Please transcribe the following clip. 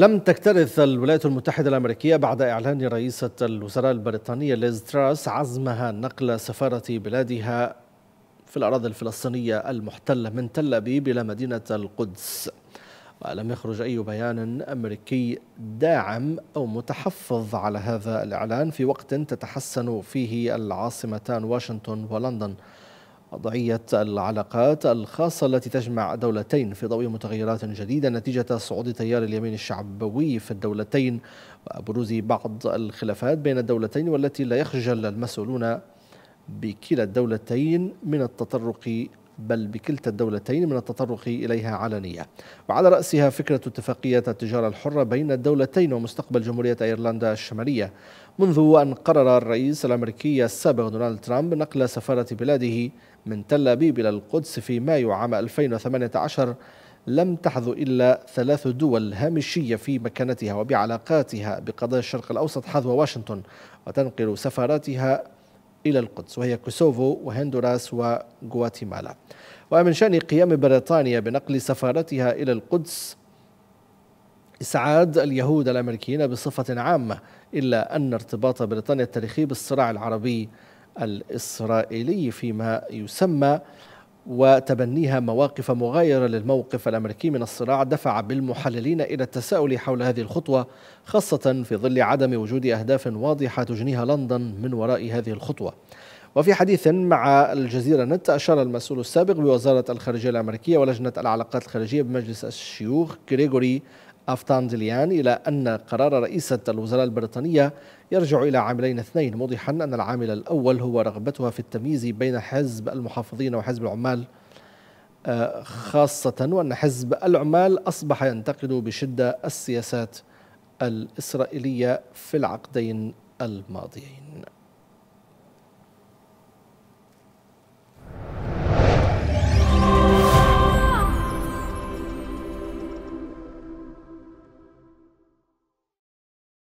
لم تكترث الولايات المتحدة الأمريكية بعد إعلان رئيسة الوزراء البريطانية ليز تراس عزمها نقل سفارة بلادها في الأراضي الفلسطينية المحتلة من تل أبيب إلى مدينة القدس ولم يخرج أي بيان أمريكي داعم أو متحفظ على هذا الإعلان في وقت تتحسن فيه العاصمتان واشنطن ولندن وضعية العلاقات الخاصة التي تجمع دولتين في ضوء متغيرات جديدة نتيجة صعود تيار اليمين الشعبوي في الدولتين وبروز بعض الخلافات بين الدولتين والتي لا يخجل المسؤولون بكلا الدولتين من التطرق بل بكلتا الدولتين من التطرق إليها علنية وعلى رأسها فكرة اتفاقية التجارة الحرة بين الدولتين ومستقبل جمهورية أيرلندا الشمالية منذ أن قرر الرئيس الأمريكي السابق دونالد ترامب نقل سفارة بلاده من تل أبيب إلى القدس في مايو عام 2018 لم تحظ إلا ثلاث دول هامشية في مكانتها وبعلاقاتها بقضايا الشرق الأوسط حذو واشنطن وتنقل سفاراتها إلى القدس وهي كوسوفو وهندوراس وغواتيمالا ومن شأن قيام بريطانيا بنقل سفارتها إلى القدس إسعاد اليهود الأمريكيين بصفة عامة إلا أن ارتباط بريطانيا التاريخي بالصراع العربي الإسرائيلي فيما يسمى وتبنيها مواقف مغايرة للموقف الأمريكي من الصراع دفع بالمحللين إلى التساؤل حول هذه الخطوة خاصة في ظل عدم وجود أهداف واضحة تجنيها لندن من وراء هذه الخطوة وفي حديث مع الجزيرة نت أشار المسؤول السابق بوزارة الخارجية الأمريكية ولجنة العلاقات الخارجية بمجلس الشيوخ غريغوري أفتان ديليان إلى أن قرار رئيسة الوزراء البريطانية يرجع إلى عاملين اثنين موضحا أن العامل الأول هو رغبتها في التمييز بين حزب المحافظين وحزب العمال آه، خاصة وأن حزب العمال أصبح ينتقد بشدة السياسات الإسرائيلية في العقدين الماضيين